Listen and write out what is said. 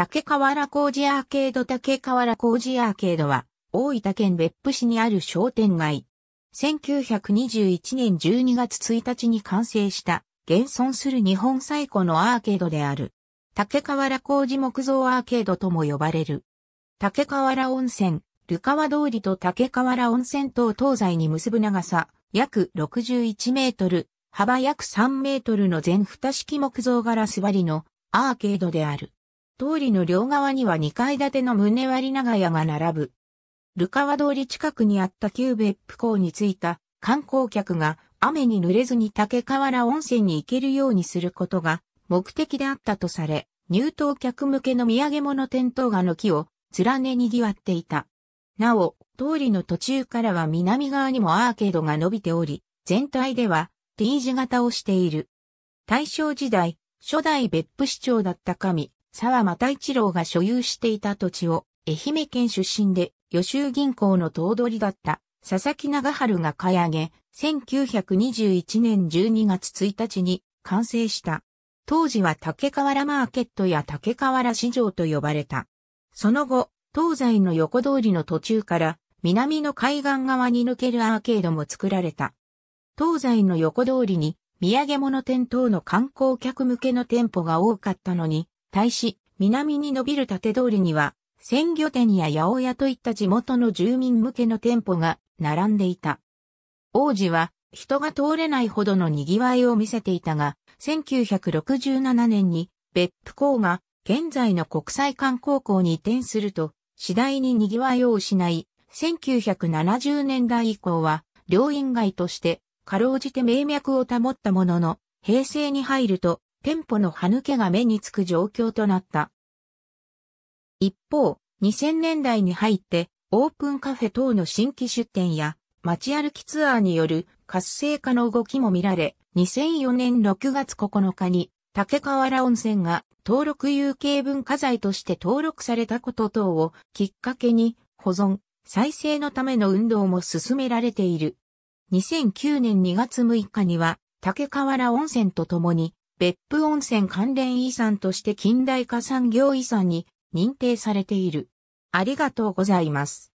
竹河原工事アーケード竹河原工事アーケードは、大分県別府市にある商店街。1921年12月1日に完成した、現存する日本最古のアーケードである。竹河原工事木造アーケードとも呼ばれる。竹河原温泉、流川通りと竹河原温泉等東西に結ぶ長さ、約61メートル、幅約3メートルの全蓋式木造ガラス張りのアーケードである。通りの両側には2階建ての胸割長屋が並ぶ。ルカワ通り近くにあった旧別府港に着いた観光客が雨に濡れずに竹河原温泉に行けるようにすることが目的であったとされ、入島客向けの土産物店頭がの木を連ね賑わっていた。なお、通りの途中からは南側にもアーケードが伸びており、全体では T 字型をしている。大正時代、初代別府市長だった神、沢又一郎が所有していた土地を愛媛県出身で予習銀行の頭取だった佐々木長春が買い上げ、1921年12月1日に完成した。当時は竹瓦マーケットや竹瓦市場と呼ばれた。その後、東西の横通りの途中から南の海岸側に抜けるアーケードも作られた。東西の横通りに土産物店等の観光客向けの店舗が多かったのに、対し、南に伸びる縦通りには、鮮魚店や八百屋といった地元の住民向けの店舗が並んでいた。王子は人が通れないほどの賑わいを見せていたが、1967年に別府港が現在の国際観光港に移転すると、次第に賑わいを失い、1970年代以降は、両院街として、かろうじて名脈を保ったものの、平成に入ると、店舗の歯抜けが目につく状況となった。一方、2000年代に入ってオープンカフェ等の新規出店や街歩きツアーによる活性化の動きも見られ、2004年6月9日に竹河原温泉が登録有形文化財として登録されたこと等をきっかけに保存、再生のための運動も進められている。2009年2月6日には竹河原温泉とともに別府温泉関連遺産として近代化産業遺産に認定されている。ありがとうございます。